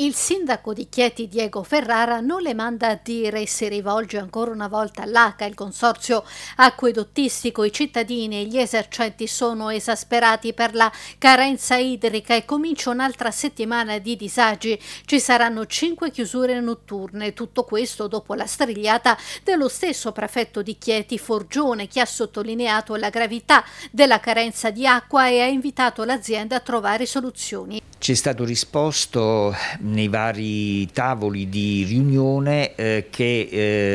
Il sindaco di Chieti Diego Ferrara non le manda a dire e si rivolge ancora una volta all'ACA, il consorzio acquedottistico. I cittadini e gli esercenti sono esasperati per la carenza idrica e comincia un'altra settimana di disagi. Ci saranno cinque chiusure notturne. Tutto questo dopo la strigliata dello stesso prefetto di Chieti Forgione che ha sottolineato la gravità della carenza di acqua e ha invitato l'azienda a trovare soluzioni. Ci è stato risposto nei vari tavoli di riunione eh, che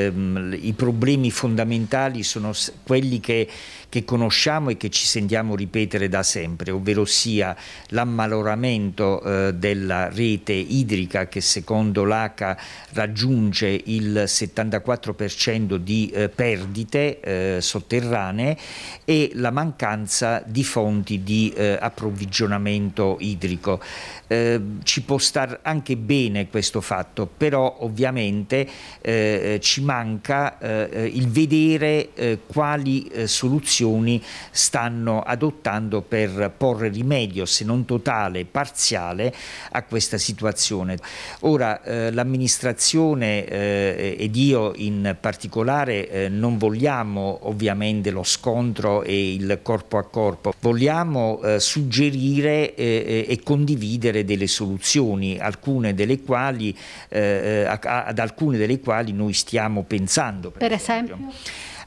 ehm, i problemi fondamentali sono quelli che, che, conosciamo e che ci sentiamo ripetere da sempre, ovvero sia l'ammaloramento eh, della rete idrica che secondo l'ACA raggiunge il 74% di eh, perdite eh, sotterranee e la mancanza di fonti di eh, approvvigionamento idrico. Eh, ci può star anche anche bene questo fatto, però ovviamente eh, eh ci manca eh, eh, il vedere eh, quali eh, soluzioni stanno adottando per porre rimedio, se non totale, parziale, a questa situazione. Ora l'amministrazione ed io in particolare non vogliamo ovviamente lo scontro e il corpo a corpo, vogliamo suggerire e condividere delle soluzioni, alcune alcune delle quali, eh, eh a, ad alcune delle quali noi stiamo pensando. Per, per esempio? esempio.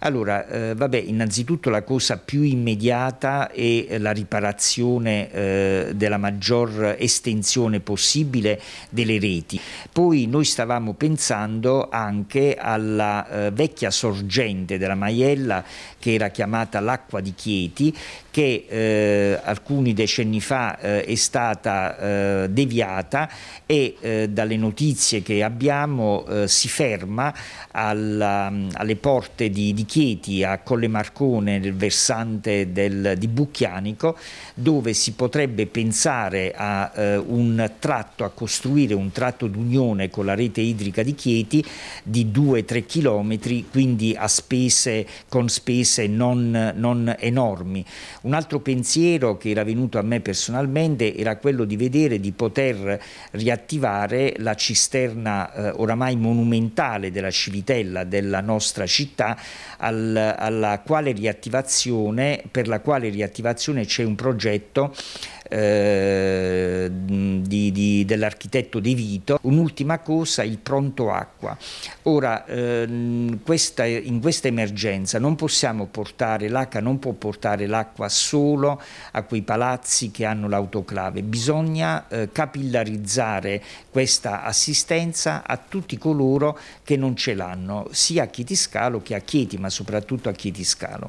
Allora, eh, vabbè, innanzitutto la cosa più immediata è eh, la riparazione eh, della maggior estensione possibile delle reti. Poi noi stavamo pensando anche alla eh, vecchia sorgente della Maiella che era chiamata l'acqua di Chieti che eh, alcuni decenni fa eh, è stata eh, deviata e eh, dalle notizie che abbiamo eh, si ferma alla, alle porte di, di Chieti a Colle Marcone nel versante del, di Bucchianico dove si potrebbe pensare a eh, un tratto, a costruire un tratto d'unione con la rete idrica di Chieti di 2-3 km, quindi a spese, con spese non, non enormi. Un altro pensiero che era venuto a me personalmente era quello di vedere di poter riattivare la cisterna eh, oramai monumentale della Civitella della nostra città al, alla quale riattivazione, per la quale riattivazione c'è un progetto eh, dell'architetto De Vito. Un'ultima cosa, il pronto acqua. Ora, ehm, questa, in questa emergenza non possiamo portare l'acqua, non può portare l'acqua solo a quei palazzi che hanno l'autoclave, bisogna eh, capillarizzare questa assistenza a tutti coloro che non ce l'hanno, sia a Chieti Scalo che a Chieti, ma soprattutto a Chieti Scalo.